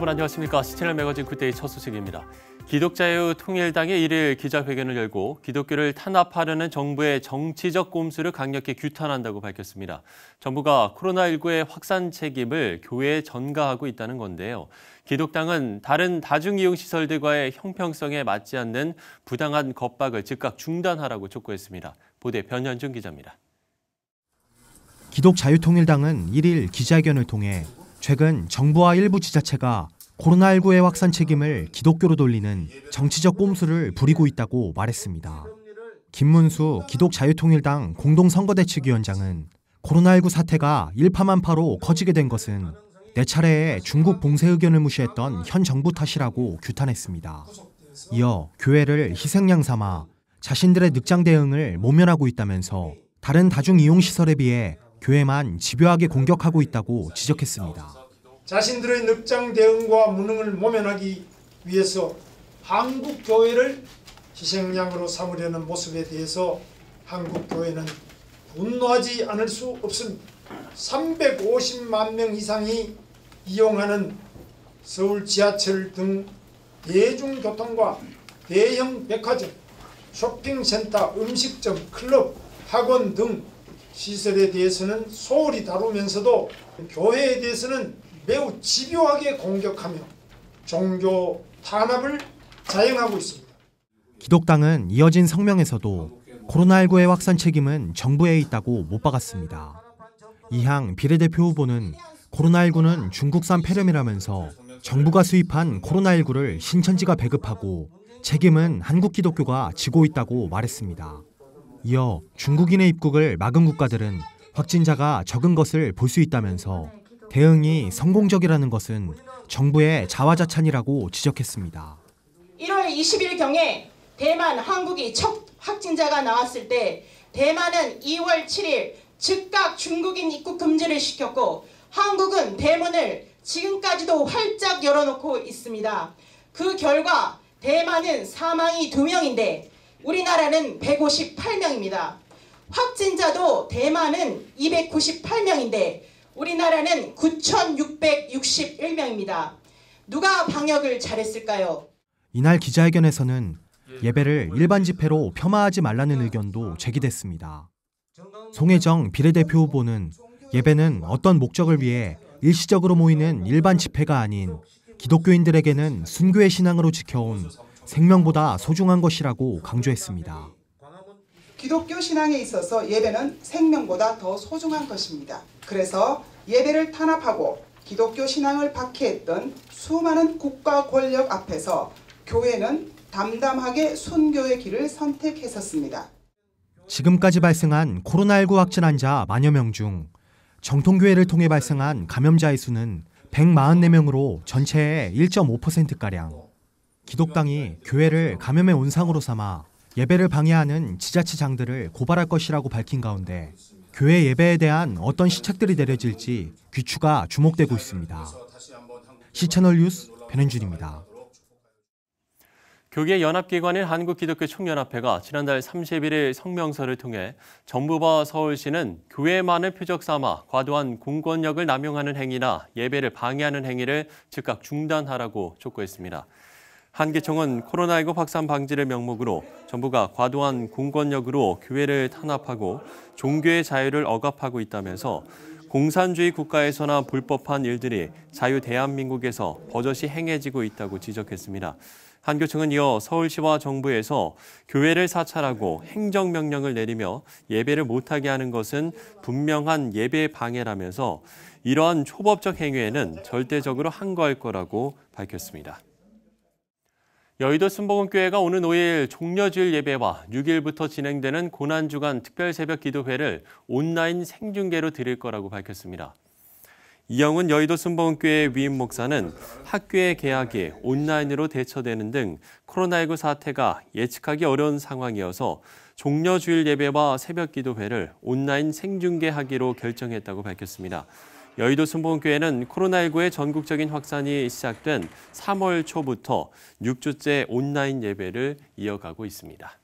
여러분 안녕하십니까? 시채널 매거진 굿데이 첫 소식입니다. 기독자유 통일당이 1일 기자회견을 열고 기독교를 탄압하려는 정부의 정치적 꼼수를 강력히 규탄한다고 밝혔습니다. 정부가 코로나19의 확산 책임을 교회에 전가하고 있다는 건데요. 기독당은 다른 다중이용시설들과의 형평성에 맞지 않는 부당한 겁박을 즉각 중단하라고 촉구했습니다. 보대 변현준 기자입니다. 기독자유통일당은 1일 기자회견을 통해 최근 정부와 일부 지자체가 코로나19의 확산 책임을 기독교로 돌리는 정치적 꼼수를 부리고 있다고 말했습니다. 김문수 기독자유통일당 공동선거대책위원장은 코로나19 사태가 일파만파로 커지게 된 것은 네 차례의 중국 봉쇄 의견을 무시했던 현 정부 탓이라고 규탄했습니다. 이어 교회를 희생양 삼아 자신들의 늑장 대응을 모면하고 있다면서 다른 다중 이용 시설에 비해 교회만 집요하게 공격하고 있다고 지적했습니다. 자신들의 늑장 대응과 무능을 모면하기 위해서 한국 교회를 희생양으로 삼으려는 모습에 대해서 한국 교회는 분노하지 않을 수 없습니다. 350만 명 이상이 이용하는 서울 지하철 등 대중교통과 대형 백화점, 쇼핑센터, 음식점, 클럽, 학원 등 시설에 대해서는 소홀히 다루면서도 교회에 대해서는 매우 집요하게 공격하며 종교 탄압을 자행하고 있습니다. 기독당은 이어진 성명에서도 코로나19의 확산 책임은 정부에 있다고 못 박았습니다. 이 향 비례대표 후보는 코로나19는 중국산 폐렴이라면서 정부가 수입한 코로나19를 신천지가 배급하고 책임은 한국 기독교가 지고 있다고 말했습니다. 이어 중국인의 입국을 막은 국가들은 확진자가 적은 것을 볼 수 있다면서 대응이 성공적이라는 것은 정부의 자화자찬이라고 지적했습니다. 1월 20일 경에 대만, 한국이 첫 확진자가 나왔을 때 대만은 2월 7일 즉각 중국인 입국 금지를 시켰고 한국은 대문을 지금까지도 활짝 열어놓고 있습니다. 그 결과 대만은 사망이 2명인데 우리나라는 158명입니다. 확진자도 대만은 298명인데 우리나라는 9,661명입니다. 누가 방역을 잘했을까요? 이날 기자회견에서는 예, 예배를 뭐 일반 집회로 폄하하지 말라는 의견도 제기됐습니다. 송혜정 비례대표 후보는 예배는 어떤 목적을 위해 일시적으로 모이는 일반 집회가 아닌 기독교인들에게는 순교의 신앙으로 지켜온 생명보다 소중한 것이라고 강조했습니다. 기독교 신앙에 있어서 예배는 생명보다 더 소중한 것입니다. 그래서 예배를 탄압하고 기독교 신앙을 박해했던 수많은 국가 권력 앞에서 교회는 담담하게 순교의 길을 선택했었습니다. 지금까지 발생한 코로나19 확진 환자 만여 명 중 정통교회를 통해 발생한 감염자의 수는 144명으로 전체의 1.5%가량. 기독당이 교회를 감염의 온상으로 삼아 예배를 방해하는 지자체장들을 고발할 것이라고 밝힌 가운데 교회 예배에 대한 어떤 시책들이 내려질지 귀추가 주목되고 있습니다. 시채널 뉴스 변현준입니다. 교계 연합기관인 한국기독교 총연합회가 지난달 31일 성명서를 통해 정부와 서울시는 교회만을 표적 삼아 과도한 공권력을 남용하는 행위나 예배를 방해하는 행위를 즉각 중단하라고 촉구했습니다. 한계청은 코로나19 확산 방지를 명목으로 정부가 과도한 공권력으로 교회를 탄압하고 종교의 자유를 억압하고 있다면서 공산주의 국가에서나 불법한 일들이 자유 대한민국에서 버젓이 행해지고 있다고 지적했습니다. 한교청은 이어 서울시와 정부에서 교회를 사찰하고 행정명령을 내리며 예배를 못하게 하는 것은 분명한 예배 방해라면서 이러한 초법적 행위에는 절대적으로 한거할 거라고 밝혔습니다. 여의도 순복음교회가 오는 5일 종려주일 예배와 6일부터 진행되는 고난주간 특별새벽 기도회를 온라인 생중계로 드릴 거라고 밝혔습니다. 이영훈 여의도 순복음교회 위임 목사는 학교의 개학이 온라인으로 대처되는 등 코로나19 사태가 예측하기 어려운 상황이어서 종려주일 예배와 새벽 기도회를 온라인 생중계하기로 결정했다고 밝혔습니다. 여의도 순복음교회는 코로나19의 전국적인 확산이 시작된 3월 초부터 6주째 온라인 예배를 이어가고 있습니다.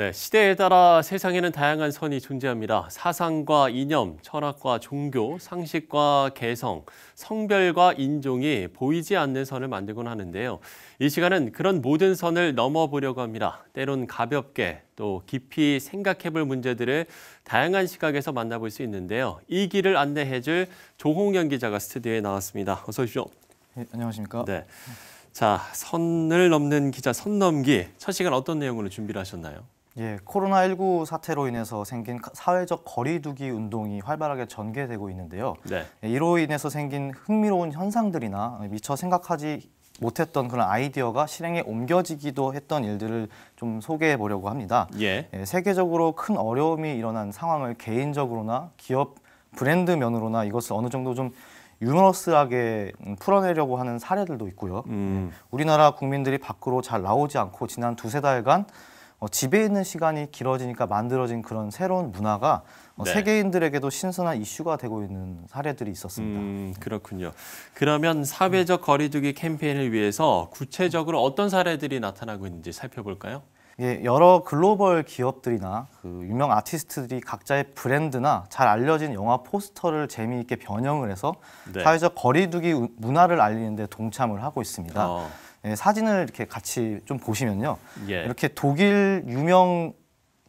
네, 시대에 따라 세상에는 다양한 선이 존재합니다. 사상과 이념, 철학과 종교, 상식과 개성, 성별과 인종이 보이지 않는 선을 만들곤 하는데요. 이 시간은 그런 모든 선을 넘어보려고 합니다. 때론 가볍게 또 깊이 생각해볼 문제들을 다양한 시각에서 만나볼 수 있는데요. 이 길을 안내해줄 조홍연 기자가 스튜디오에 나왔습니다. 어서 오십시오. 네, 안녕하십니까. 네. 자, 선을 넘는 기자 선넘기 첫 시간 어떤 내용으로 준비를 하셨나요? 예, 코로나19 사태로 인해서 생긴 사회적 거리두기 운동이 활발하게 전개되고 있는데요. 네. 예, 이로 인해서 생긴 흥미로운 현상들이나 미처 생각하지 못했던 그런 아이디어가 실행에 옮겨지기도 했던 일들을 좀 소개해 보려고 합니다. 예. 예, 세계적으로 큰 어려움이 일어난 상황을 개인적으로나 기업 브랜드 면으로나 이것을 어느 정도 좀 유머러스하게 풀어내려고 하는 사례들도 있고요. 음. 예, 우리나라 국민들이 밖으로 잘 나오지 않고 지난 두세 달간 어, 집에 있는 시간이 길어지니까 만들어진 그런 새로운 문화가 어, 네. 세계인들에게도 신선한 이슈가 되고 있는 사례들이 있었습니다. 음, 그렇군요. 그러면 사회적 거리두기 캠페인을 위해서 구체적으로 어떤 사례들이 나타나고 있는지 살펴볼까요? 예, 여러 글로벌 기업들이나 그 유명 아티스트들이 각자의 브랜드나 잘 알려진 영화 포스터를 재미있게 변형을 해서 네. 사회적 거리두기 문화를 알리는 데 동참을 하고 있습니다. 어. 예, 사진을 이렇게 같이 좀 보시면요. 예. 이렇게 독일 유명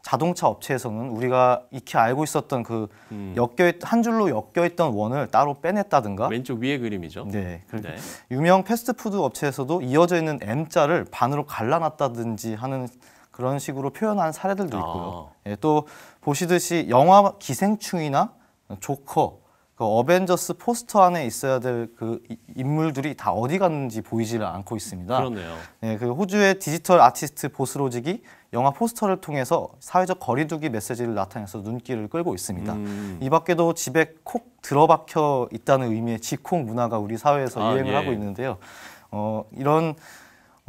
자동차 업체에서는 우리가 익히 알고 있었던 그 음. 엮여 한 줄로 엮여 있던 원을 따로 빼냈다든가 왼쪽 위에 그림이죠. 네, 네. 유명 패스트푸드 업체에서도 이어져 있는 M자를 반으로 갈라놨다든지 하는 그런 식으로 표현한 사례들도 아. 있고요. 아. 예, 또 보시듯이 영화 기생충이나 조커 그 어벤져스 포스터 안에 있어야 될 그 인물들이 다 어디 갔는지 보이지를 않고 있습니다. 그렇네요. 네, 그 호주의 디지털 아티스트 보스로직이 영화 포스터를 통해서 사회적 거리두기 메시지를 나타내서 눈길을 끌고 있습니다. 음. 이 밖에도 집에 콕 들어박혀 있다는 의미의 지콕 문화가 우리 사회에서 아, 유행을 예. 하고 있는데요. 어, 이런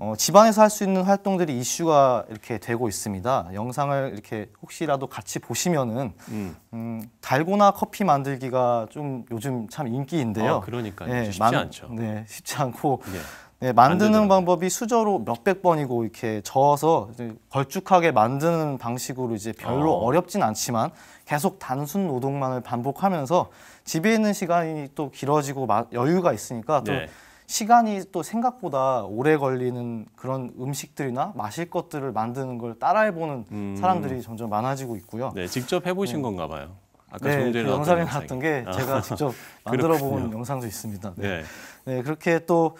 어, 집안에서 할 수 있는 활동들이 이슈가 이렇게 되고 있습니다. 영상을 이렇게 혹시라도 같이 보시면은 음. 음, 달고나 커피 만들기가 좀 요즘 참 인기인데요. 아, 그러니까 네, 쉽지 만, 않죠. 네, 쉽지 않고 예. 네, 네 만드는 방법이 수저로 몇백 번이고 이렇게 저어서 이제 걸쭉하게 만드는 방식으로 이제 별로 어. 렵진 않지만 계속 단순 노동만을 반복하면서 집에 있는 시간이 또 길어지고 마, 여유가 있으니까 또 네. 시간이 또 생각보다 오래 걸리는 그런 음식들이나 마실 것들을 만드는 걸 따라해보는 음. 사람들이 점점 많아지고 있고요. 네, 직접 해보신 네. 건가 봐요. 아까 네, 그 영상에 나왔던 게 제가 아. 직접 만들어본 영상도 있습니다. 네. 네. 네, 그렇게 또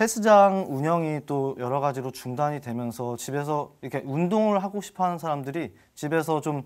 헬스장 운영이 또 여러 가지로 중단이 되면서 집에서 이렇게 운동을 하고 싶어하는 사람들이 집에서 좀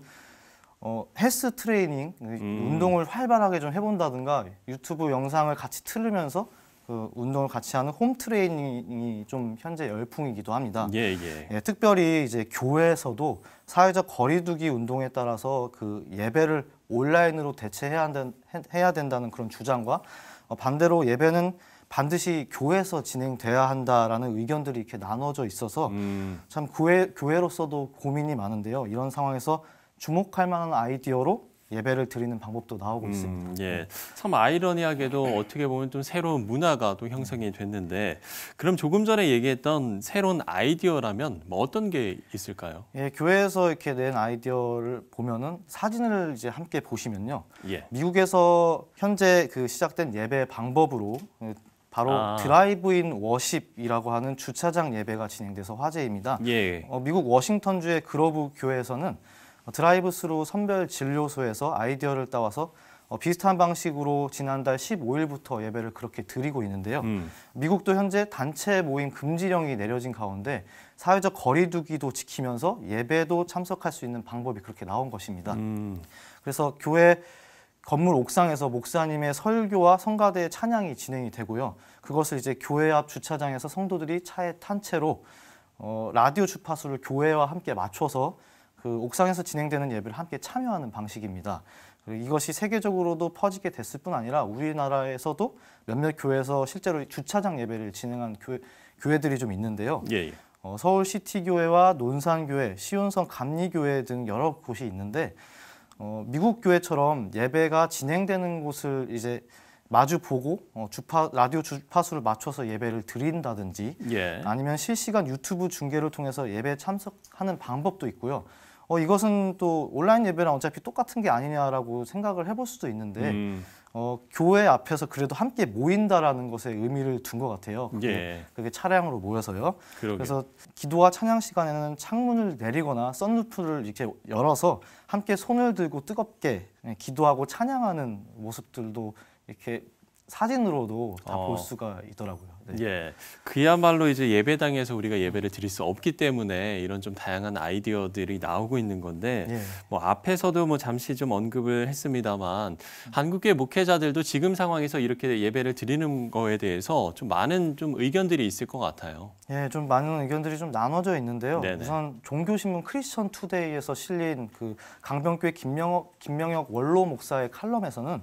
어, 헬스 트레이닝, 음. 운동을 활발하게 좀 해본다든가 유튜브 영상을 같이 틀으면서 그 운동을 같이 하는 홈 트레이닝이 좀 현재 열풍이기도 합니다. 예, 예. 예, 특별히 이제 교회에서도 사회적 거리두기 운동에 따라서 그 예배를 온라인으로 대체해야 한다, 해야 된다는 그런 주장과 어, 반대로 예배는 반드시 교회에서 진행돼야 한다라는 의견들이 이렇게 나눠져 있어서 음. 참 교회 교회로서도 고민이 많은데요. 이런 상황에서 주목할 만한 아이디어로 예배를 드리는 방법도 나오고 음, 있습니다. 예. 네. 참 아이러니하게도 어떻게 보면 좀 새로운 문화가 또 형성이 됐는데 그럼 조금 전에 얘기했던 새로운 아이디어라면 뭐 어떤 게 있을까요? 예, 교회에서 이렇게 낸 아이디어를 보면은 사진을 이제 함께 보시면요. 예. 미국에서 현재 그 시작된 예배 방법으로 그 바로 아. 드라이브인 워십이라고 하는 주차장 예배가 진행돼서 화제입니다. 예. 어, 미국 워싱턴주의 그로브 교회에서는 드라이브 스루 선별 진료소에서 아이디어를 따와서 어, 비슷한 방식으로 지난달 15일부터 예배를 그렇게 드리고 있는데요. 음. 미국도 현재 단체 모임 금지령이 내려진 가운데 사회적 거리두기도 지키면서 예배도 참석할 수 있는 방법이 그렇게 나온 것입니다. 음. 그래서 교회 건물 옥상에서 목사님의 설교와 성가대 찬양이 진행이 되고요. 그것을 이제 교회 앞 주차장에서 성도들이 차에 탄 채로 어, 라디오 주파수를 교회와 함께 맞춰서 그 옥상에서 진행되는 예배를 함께 참여하는 방식입니다. 이것이 세계적으로도 퍼지게 됐을 뿐 아니라 우리나라에서도 몇몇 교회에서 실제로 주차장 예배를 진행한 교회, 들이좀 있는데요. 예, 예. 어, 서울시티 교회와 논산교회, 시온성 감리교회 등 여러 곳이 있는데 어, 미국 교회처럼 예배가 진행되는 곳을 이제 마주 보고 어, 주파 라디오 주파수를 맞춰서 예배를 드린다든지 예. 아니면 실시간 유튜브 중계를 통해서 예배 참석하는 방법도 있고요. 어, 이것은 또 온라인 예배랑 어차피 똑같은 게 아니냐라고 생각을 해볼 수도 있는데 음. 어, 교회 앞에서 그래도 함께 모인다라는 것에 의미를 둔 것 같아요. 예. 그게, 예. 그게 차량으로 모여서요. 그러게. 그래서 기도와 찬양 시간에는 창문을 내리거나 썬루프를 이렇게 열어서 함께 손을 들고 뜨겁게 기도하고 찬양하는 모습들도 이렇게 사진으로도 다볼 어. 수가 있더라고요. 네. 예, 그야말로 이제 예배당에서 우리가 예배를 드릴 수 없기 때문에 이런 좀 다양한 아이디어들이 나오고 있는 건데 예. 뭐 앞에서도 뭐 잠시 좀 언급을 했습니다만 음. 한국계 목회자들도 지금 상황에서 이렇게 예배를 드리는 거에 대해서 좀 많은 좀 의견들이 있을 것 같아요. 예, 좀 많은 의견들이 좀 나눠져 있는데요. 네네. 우선 종교신문 크리스천 투데이에서 실린 그강병교의 김명혁 김명혁 원로 목사의 칼럼에서는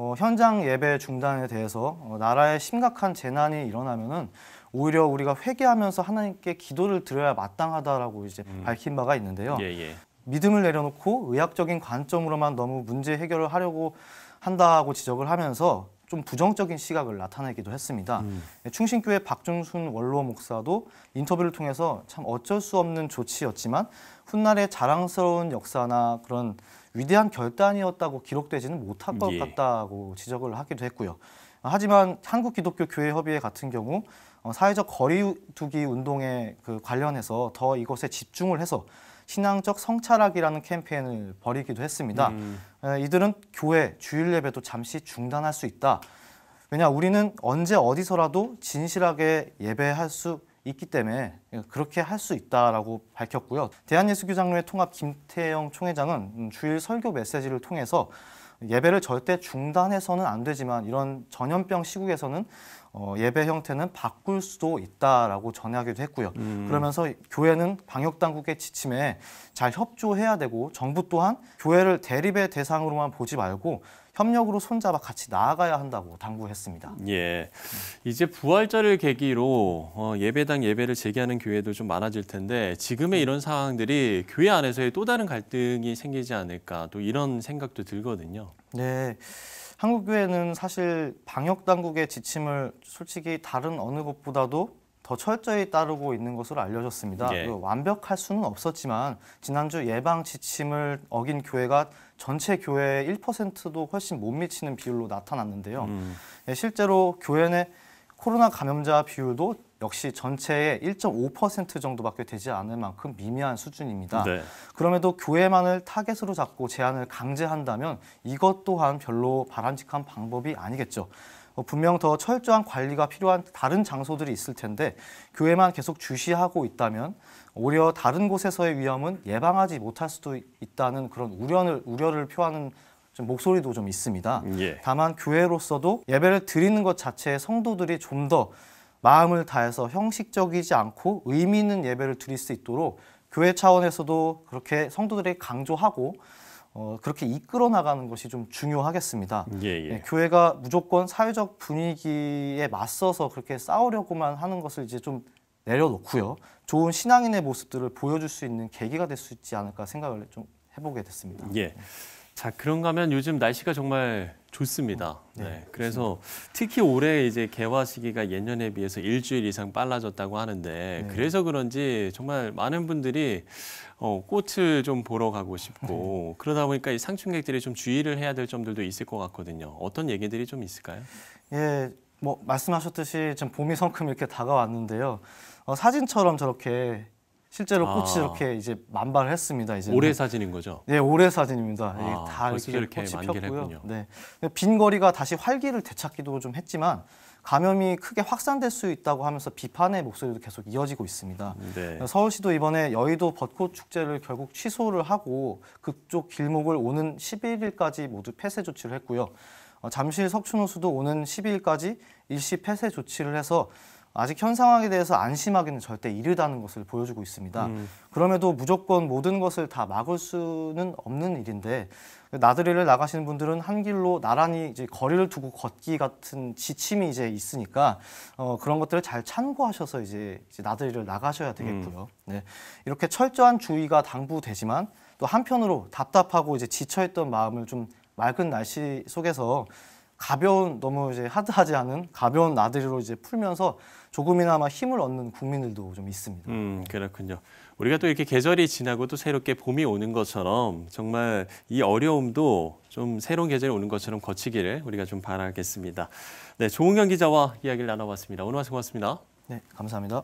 어, 현장 예배 중단에 대해서 어, 나라에 심각한 재난이 일어나면은 오히려 우리가 회개하면서 하나님께 기도를 드려야 마땅하다라고 이제 음. 밝힌 바가 있는데요. 예, 예. 믿음을 내려놓고 의학적인 관점으로만 너무 문제 해결을 하려고 한다고 지적을 하면서 좀 부정적인 시각을 나타내기도 했습니다. 음. 네, 충신교회 박중순 원로 목사도 인터뷰를 통해서 참 어쩔 수 없는 조치였지만 훗날의 자랑스러운 역사나 그런 위대한 결단이었다고 기록되지는 못할 것 예. 같다고 지적을 하기도 했고요. 하지만 한국 기독교 교회 협의회 같은 경우 어, 사회적 거리두기 운동에 그 관련해서 더 이것에 집중을 해서 신앙적 성찰학이라는 캠페인을 벌이기도 했습니다. 음. 이들은 교회 주일 예배도 잠시 중단할 수 있다. 왜냐 우리는 언제 어디서라도 진실하게 예배할 수 있기 때문에 그렇게 할 수 있다라고 밝혔고요. 대한예수교장로회 통합 김태영 총회장은 주일 설교 메시지를 통해서 예배를 절대 중단해서는 안 되지만 이런 전염병 시국에서는 어, 예배 형태는 바꿀 수도 있다라고 전하기도 했고요. 음. 그러면서 교회는 방역 당국의 지침에 잘 협조해야 되고 정부 또한 교회를 대립의 대상으로만 보지 말고 협력으로 손잡아 같이 나아가야 한다고 당부했습니다. 예, 이제 부활절을 계기로 어, 예배당 예배를 재개하는 교회도 좀 많아질 텐데 지금의 이런 상황들이 교회 안에서의 또 다른 갈등이 생기지 않을까 또 이런 생각도 들거든요. 네. 한국교회는 사실 방역 당국의 지침을 솔직히 다른 어느 곳보다도 더 철저히 따르고 있는 것으로 알려졌습니다. 예. 그 완벽할 수는 없었지만 지난주 예방 지침을 어긴 교회가 전체 교회의 1%도 훨씬 못 미치는 비율로 나타났는데요. 음. 예, 실제로 교회 내 코로나 감염자 비율도 역시 전체의 1.5% 정도밖에 되지 않을 만큼 미미한 수준입니다. 네. 그럼에도 교회만을 타겟으로 잡고 제한을 강제한다면 이것 또한 별로 바람직한 방법이 아니겠죠. 어, 분명 더 철저한 관리가 필요한 다른 장소들이 있을 텐데 교회만 계속 주시하고 있다면 오히려 다른 곳에서의 위험은 예방하지 못할 수도 있다는 그런 우려를 우려를 표하는 좀 목소리도 좀 있습니다. 예. 다만 교회로서도 예배를 드리는 것 자체에 성도들이 좀 더 마음을 다해서 형식적이지 않고 의미 있는 예배를 드릴 수 있도록 교회 차원에서도 그렇게 성도들이 강조하고 어, 그렇게 이끌어 나가는 것이 좀 중요하겠습니다. 예, 예. 네, 교회가 무조건 사회적 분위기에 맞서서 그렇게 싸우려고만 하는 것을 이제 좀 내려놓고요. 좋은 신앙인의 모습들을 보여줄 수 있는 계기가 될 수 있지 않을까 생각을 좀 해보게 됐습니다. 예. 자, 그런가 하면 요즘 날씨가 정말 좋습니다. 네, 네 그래서 특히 올해 이제 개화 시기가 예년에 비해서 일주일 이상 빨라졌다고 하는데 네. 그래서 그런지 정말 많은 분들이 어, 꽃을 좀 보러 가고 싶고 네. 그러다 보니까 이상춘객들이좀 주의를 해야 될 점들도 있을 것 같거든요. 어떤 얘기들이 좀 있을까요? 예, 뭐 말씀하셨듯이 지금 봄이 성큼 이렇게 다가왔는데요. 어, 사진처럼 저렇게 실제로 꽃이 아. 이렇게 이제 만발을 했습니다. 이제 올해 사진인 거죠? 네, 올해 사진입니다. 예, 아, 다 이렇게, 이렇게 꽃이 폈고요. 네, 빈 거리가 다시 활기를 되찾기도 좀 했지만 감염이 크게 확산될 수 있다고 하면서 비판의 목소리도 계속 이어지고 있습니다. 네. 서울시도 이번에 여의도 벚꽃 축제를 결국 취소를 하고 그쪽 길목을 오는 11일까지 모두 폐쇄 조치를 했고요. 어, 잠실 석촌호수도 오는 12일까지 일시 폐쇄 조치를 해서 아직 현 상황에 대해서 안심하기는 절대 이르다는 것을 보여주고 있습니다. 음. 그럼에도 무조건 모든 것을 다 막을 수는 없는 일인데 나들이를 나가시는 분들은 한 길로 나란히 이제 거리를 두고 걷기 같은 지침이 이제 있으니까 어, 그런 것들을 잘 참고하셔서 이제, 이제 나들이를 나가셔야 되겠고요. 음. 네. 이렇게 철저한 주의가 당부되지만 또 한편으로 답답하고 이제 지쳐있던 마음을 좀 맑은 날씨 속에서 가벼운 너무 이제 하드하지 않은 가벼운 나들이로 이제 풀면서 조금이나마 힘을 얻는 국민들도 좀 있습니다. 음 그렇군요. 우리가 또 이렇게 계절이 지나고 또 새롭게 봄이 오는 것처럼 정말 이 어려움도 좀 새로운 계절이 오는 것처럼 거치기를 우리가 좀 바라겠습니다. 네, 조은경 기자와 이야기를 나눠봤습니다. 오늘 말씀 고맙습니다. 네, 감사합니다.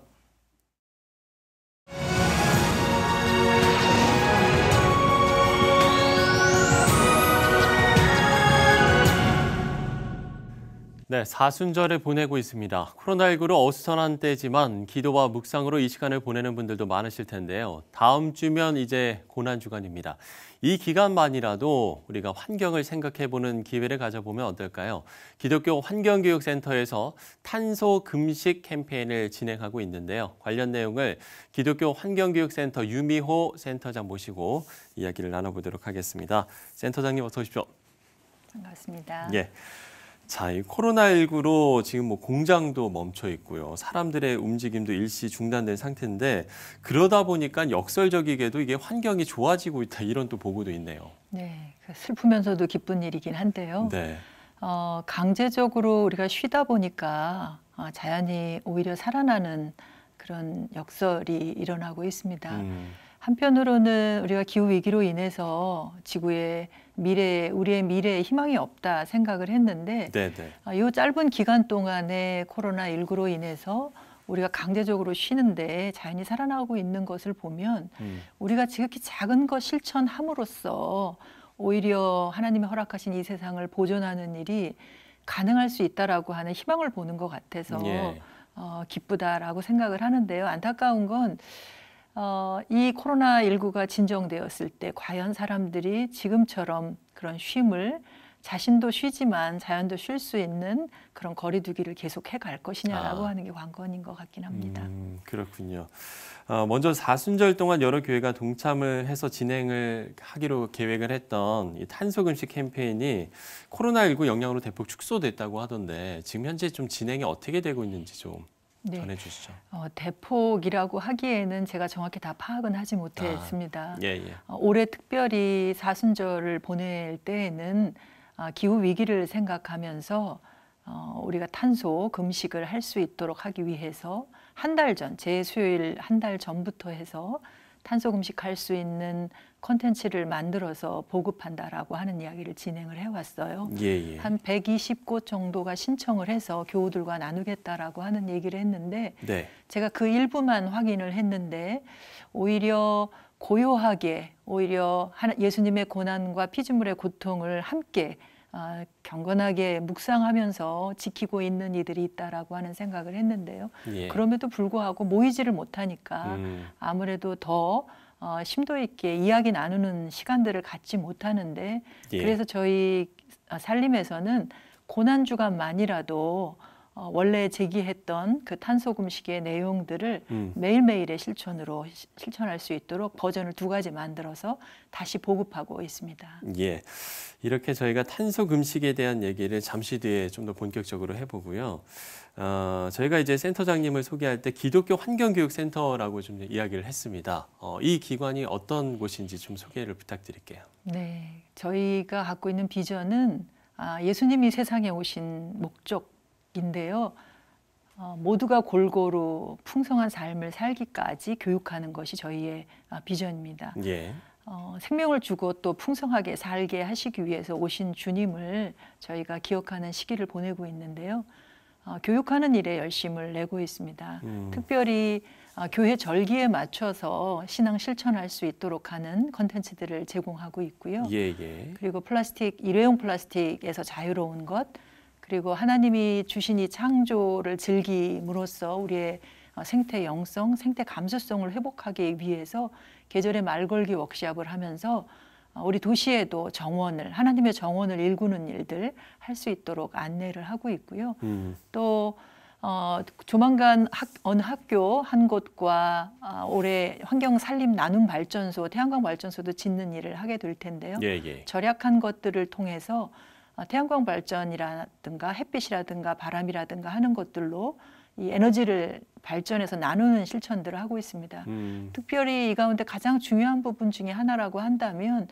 네, 사순절을 보내고 있습니다. 코로나19로 어수선한 때지만 기도와 묵상으로 이 시간을 보내는 분들도 많으실 텐데요. 다음 주면 이제 고난 주간입니다. 이 기간만이라도 우리가 환경을 생각해보는 기회를 가져보면 어떨까요? 기독교 환경교육센터에서 탄소 금식 캠페인을 진행하고 있는데요. 관련 내용을 기독교 환경교육센터 유미호 센터장 모시고 이야기를 나눠보도록 하겠습니다. 센터장님 어서 오십시오. 반갑습니다. 예. 자, 이 코로나19로 지금 뭐 공장도 멈춰 있고요. 사람들의 움직임도 일시 중단된 상태인데 그러다 보니까 역설적이게도 이게 환경이 좋아지고 있다 이런 또 보고도 있네요. 네, 그 슬프면서도 기쁜 일이긴 한데요. 네. 어, 강제적으로 우리가 쉬다 보니까 어, 자연이 오히려 살아나는 그런 역설이 일어나고 있습니다. 음. 한편으로는 우리가 기후 위기로 인해서 지구의 미래 우리의 미래에 희망이 없다 생각을 했는데 네, 네. 아, 이 짧은 기간 동안에 코로나 19로 인해서 우리가 강제적으로 쉬는데 자연이 살아나고 있는 것을 보면 음. 우리가 지극히 작은 것 실천함으로써 오히려 하나님이 허락하신 이 세상을 보존하는 일이 가능할 수 있다라고 하는 희망을 보는 것 같아서 예. 어, 기쁘다라고 생각을 하는데요. 안타까운 건 어, 이 코로나19가 진정되었을 때 과연 사람들이 지금처럼 그런 쉼을 자신도 쉬지만 자연도 쉴 수 있는 그런 거리두기를 계속해 갈 것이냐라고 아. 하는 게 관건인 것 같긴 합니다. 음, 그렇군요. 어, 먼저 사순절 동안 여러 교회가 동참을 해서 진행을 하기로 계획을 했던 이 탄소금식 캠페인이 코로나19 영향으로 대폭 축소됐다고 하던데 지금 현재 좀 진행이 어떻게 되고 있는지 좀 네. 전해주시죠. 어, 대폭이라고 하기에는 제가 정확히 다 파악은 하지 못했습니다. 아, 예, 예. 어, 올해 특별히 사순절을 보낼 때에는 아, 기후 위기를 생각하면서 어, 우리가 탄소 금식을 할 수 있도록 하기 위해서 한 달 전, 제 수요일 한 달 전부터 해서 탄소 금식할 수 있는 컨텐츠를 만들어서 보급한다라고 하는 이야기를 진행을 해왔어요. 예, 예. 한 120곳 정도가 신청을 해서 교우들과 나누겠다라고 하는 얘기를 했는데 네. 제가 그 일부만 확인을 했는데 오히려 고요하게 오히려 예수님의 고난과 피조물의 고통을 함께 아, 경건하게 묵상하면서 지키고 있는 이들이 있다라고 하는 생각을 했는데요. 예. 그럼에도 불구하고 모이지를 못하니까 음. 아무래도 더 어, 심도 있게 이야기 나누는 시간들을 갖지 못하는데 예. 그래서 저희 아, 살림에서는 고난 주간만이라도 어, 원래 제기했던 그 탄소금식의 내용들을 음. 매일매일의 실천으로 시, 실천할 수 있도록 버전을 두 가지 만들어서 다시 보급하고 있습니다. 예. 이렇게 저희가 탄소금식에 대한 얘기를 잠시 뒤에 좀 더 본격적으로 해보고요. 어, 저희가 이제 센터장님을 소개할 때 기독교 환경교육센터라고 좀 이야기를 했습니다. 어, 이 기관이 어떤 곳인지 좀 소개를 부탁드릴게요. 네. 저희가 갖고 있는 비전은 아, 예수님이 세상에 오신 목적 인데요. 어, 모두가 골고루 풍성한 삶을 살기까지 교육하는 것이 저희의 아, 비전입니다. 예. 어, 생명을 주고 또 풍성하게 살게 하시기 위해서 오신 주님을 저희가 기억하는 시기를 보내고 있는데요. 어, 교육하는 일에 열심을 내고 있습니다. 음. 특별히 어, 교회 절기에 맞춰서 신앙 실천할 수 있도록 하는 컨텐츠들을 제공하고 있고요. 예, 예. 그리고 플라스틱 일회용 플라스틱에서 자유로운 것 그리고 하나님이 주신 이 창조를 즐김으로써 우리의 어, 생태 영성, 생태 감수성을 회복하기 위해서 계절의 말걸기 워크샵을 하면서 어, 우리 도시에도 정원을 하나님의 정원을 일구는 일들 할 수 있도록 안내를 하고 있고요. 음. 또 어, 조만간 학, 어느 학교 한 곳과 아, 올해 환경 살림 나눔 발전소 태양광 발전소도 짓는 일을 하게 될 텐데요. 예, 예. 절약한 것들을 통해서 어, 태양광 발전이라든가 햇빛이라든가 바람이라든가 하는 것들로 이 에너지를 발전해서 나누는 실천들을 하고 있습니다. 음. 특별히 이 가운데 가장 중요한 부분 중에 하나라고 한다면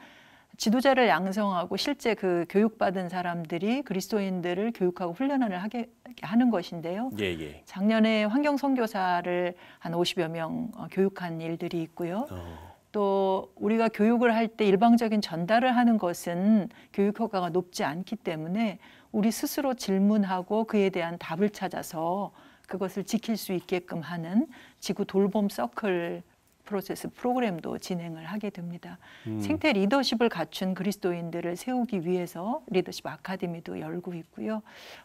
지도자를 양성하고 실제 그 교육받은 사람들이 그리스도인들을 교육하고 훈련을 하게 하는 것인데요. 예, 예. 작년에 환경 선교사를 한 50여 명 어, 교육한 일들이 있고요. 어. 또 우리가 교육을 할 때 일방적인 전달을 하는 것은 교육 효과가 높지 않기 때문에 우리 스스로 질문하고 그에 대한 답을 찾아서 그것을 지킬 수 있게끔 하는 지구 돌봄 서클 프로세스 프로그램도 진행을 하게 됩니다. 음. 생태 리더십을 갖춘 그리스도인들을 세우기 위해서 리더십 아카데미도 열고 있고요.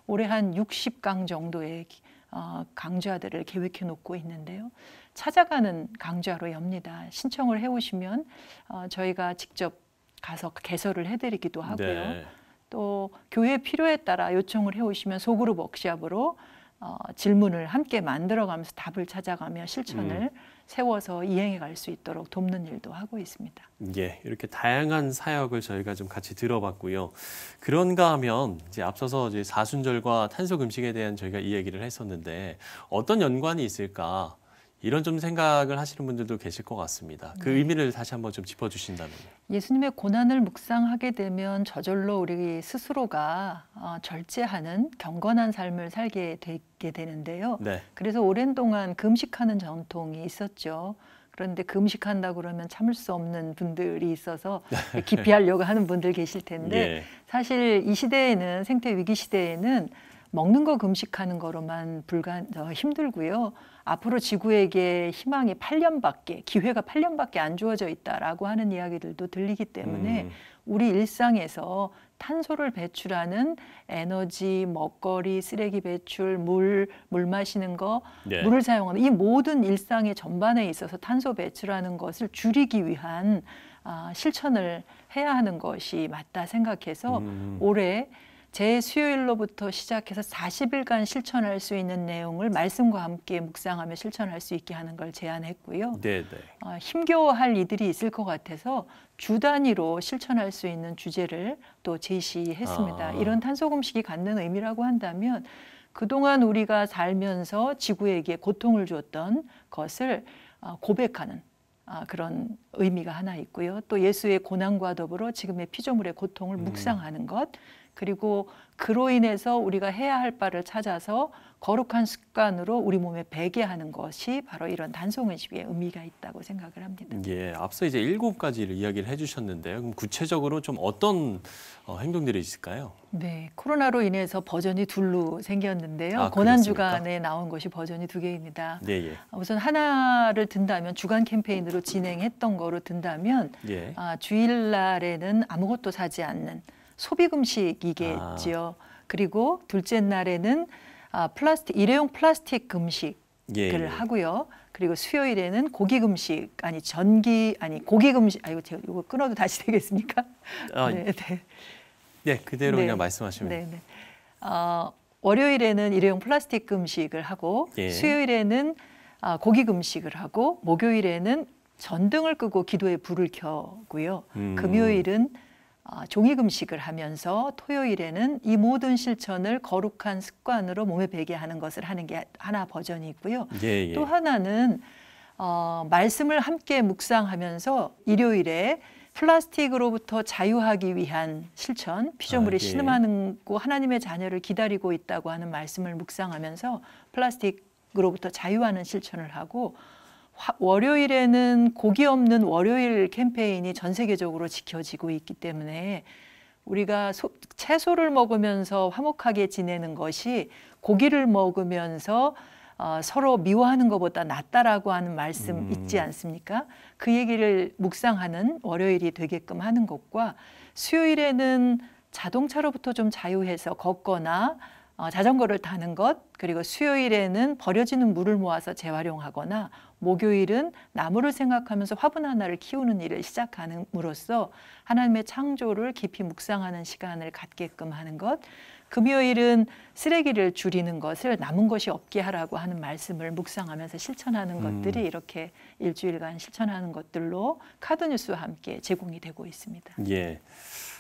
올해 한 60강 정도의 어, 강좌들을 계획해 놓고 있는데요. 찾아가는 강좌로 엽니다. 신청을 해오시면 어, 저희가 직접 가서 개설을 해드리기도 네. 하고요. 네. 또 교회 필요에 따라 요청을 해오시면 소그룹 워크샵으로 어, 질문을 함께 만들어가면서 답을 찾아가며 실천을 음. 세워서 이행해 갈 수 있도록 돕는 일도 하고 있습니다. 예, 이렇게 다양한 사역을 저희가 좀 같이 들어봤고요. 그런가 하면 이제 앞서서 이제 사순절과 탄속 음식에 대한 저희가 이야기를 했었는데 어떤 연관이 있을까? 이런 좀 생각을 하시는 분들도 계실 것 같습니다. 그 네. 의미를 다시 한번 좀짚어주신다면 예수님의 고난을 묵상하게 되면 저절로 우리 스스로가 어, 절제하는 경건한 삶을 살게 되게 되는데요. 네. 그래서 오랜 동안 금식하는 전통이 있었죠. 그런데 금식한다 그러면 참을 수 없는 분들이 있어서 기피하려고 하는 분들 계실 텐데 예. 사실 이 시대에는 생태 위기 시대에는 먹는 거 금식하는 거로만 불간 어, 힘들고요. 앞으로 지구에게 희망이 8년밖에 기회가 8년밖에 안 주어져 있다라고 하는 이야기들도 들리기 때문에 음. 우리 일상에서 탄소를 배출하는 에너지, 먹거리, 쓰레기 배출, 물, 물 마시는 거, 네. 물을 사용하는 이 모든 일상의 전반에 있어서 탄소 배출하는 것을 줄이기 위한 아, 실천을 해야 하는 것이 맞다 생각해서 음. 올해 제 수요일로부터 시작해서 40일간 실천할 수 있는 내용을 말씀과 함께 묵상하며 실천할 수 있게 하는 걸 제안했고요. 네, 네. 어, 힘겨워할 이들이 있을 것 같아서 주 단위로 실천할 수 있는 주제를 또 제시했습니다. 아. 이런 탄소 금식이 갖는 의미라고 한다면 그동안 우리가 살면서 지구에게 고통을 주었던 것을 어, 고백하는 아, 그런 의미가 하나 있고요. 또 예수의 고난과 더불어 지금의 피조물의 고통을 음. 묵상하는 것, 그리고 그로 인해서 우리가 해야 할 바를 찾아서 거룩한 습관으로 우리 몸에 배게 하는 것이 바로 이런 단송의식의 의미가 있다고 생각을 합니다. 예, 앞서 이제 일곱 가지를 이야기를 해주셨는데요. 그럼 구체적으로 좀 어떤 어, 행동들이 있을까요? 네, 코로나로 인해서 버전이 둘로 생겼는데요. 아, 고난 주간에 나온 것이 버전이 두 개입니다. 네, 예. 우선 하나를 든다면 주간 캠페인으로 진행했던 거로 든다면 예. 아, 주일날에는 아무것도 사지 않는 소비 금식이겠지요. 아. 그리고 둘째 날에는 아, 플라스틱 일회용 플라스틱 금식을 예, 예. 하고요. 그리고 수요일에는 고기 금식 아니 전기 아니 고기 금식 아이고 제가 이거 끊어도 다시 되겠습니까? 아, 네, 네. 네 그대로 네. 그냥 말씀하시면. 네, 네. 어, 월요일에는 일회용 플라스틱 금식을 하고 예. 수요일에는 아, 고기 금식을 하고 목요일에는 전등을 끄고 기도에 불을 켜고요. 음. 금요일은 아, 종이금식을 하면서 토요일에는 이 모든 실천을 거룩한 습관으로 몸에 배게 하는 것을 하는 게 하나 버전이고요. 예, 예. 또 하나는 어, 말씀을 함께 묵상하면서 일요일에 플라스틱으로부터 자유하기 위한 실천, 피조물이 아, 예. 신음하고 하나님의 자녀를 기다리고 있다고 하는 말씀을 묵상하면서 플라스틱으로부터 자유하는 실천을 하고 월요일에는 고기 없는 월요일 캠페인이 전 세계적으로 지켜지고 있기 때문에 우리가 소, 채소를 먹으면서 화목하게 지내는 것이 고기를 먹으면서 어, 서로 미워하는 것보다 낫다라고 하는 말씀 음. 있지 않습니까? 그 얘기를 묵상하는 월요일이 되게끔 하는 것과 수요일에는 자동차로부터 좀 자유해서 걷거나 어, 자전거를 타는 것, 그리고 수요일에는 버려지는 물을 모아서 재활용하거나 목요일은 나무를 생각하면서 화분 하나를 키우는 일을 시작함으로써 하나님의 창조를 깊이 묵상하는 시간을 갖게끔 하는 것, 금요일은 쓰레기를 줄이는 것을 남은 것이 없게 하라고 하는 말씀을 묵상하면서 실천하는 음. 것들이 이렇게 일주일간 실천하는 것들로 카드뉴스와 함께 제공이 되고 있습니다. 예.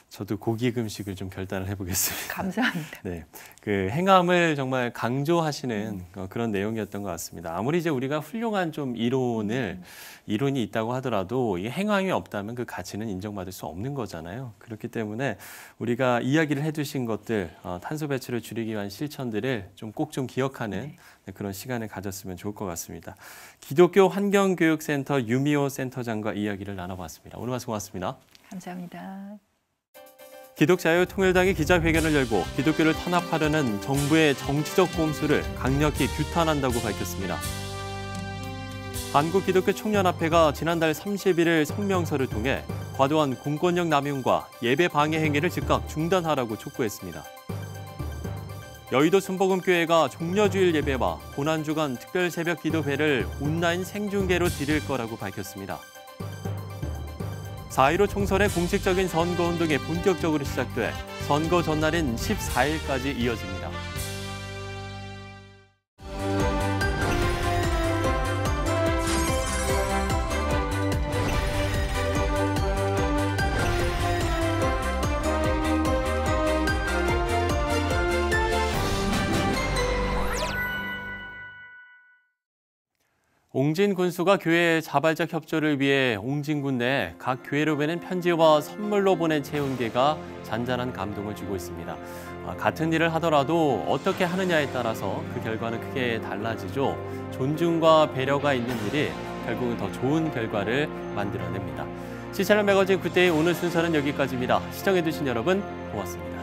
저도 고기 금식을좀 결단을 해보겠습니다. 감사합니다. 네, 그 행함을 정말 강조하시는 음. 어, 그런 내용이었던 것 같습니다. 아무리 이제 우리가 훌륭한 좀 이론을 음. 이론이 있다고 하더라도 이 행함이 없다면 그 가치는 인정받을 수 없는 거잖아요. 그렇기 때문에 우리가 이야기를 해주신 것들 어, 탄소 배출을 줄이기 위한 실천들을 좀 꼭좀 좀 기억하는 네. 네. 그런 시간을 가졌으면 좋을 것 같습니다. 기독교 환경교육센터 유미호 센터장과 이야기를 나눠봤습니다. 오늘 말씀 고맙습니다. 감사합니다. 기독자유통일당이 기자회견을 열고 기독교를 탄압하려는 정부의 정치적 꼼수를 강력히 규탄한다고 밝혔습니다. 한국기독교총연합회가 지난달 31일 성명서를 통해 과도한 공권력 남용과 예배 방해 행위를 즉각 중단하라고 촉구했습니다. 여의도 순복음교회가 종려주일 예배와 고난주간 특별 새벽 기도회를 온라인 생중계로 드릴 거라고 밝혔습니다. 4.15 총선의 공식적인 선거 운동이 본격적으로 시작돼 선거 전날인 14일까지 이어집니다. 옹진 군수가 교회의 자발적 협조를 위해 옹진군 내 각 교회로 보낸 편지와 선물로 보낸 체운계가 잔잔한 감동을 주고 있습니다. 아, 같은 일을 하더라도 어떻게 하느냐에 따라서 그 결과는 크게 달라지죠. 존중과 배려가 있는 일이 결국은 더 좋은 결과를 만들어냅니다. 시사는 매거진 그때의 오늘 순서는 여기까지입니다. 시청해주신 여러분 고맙습니다.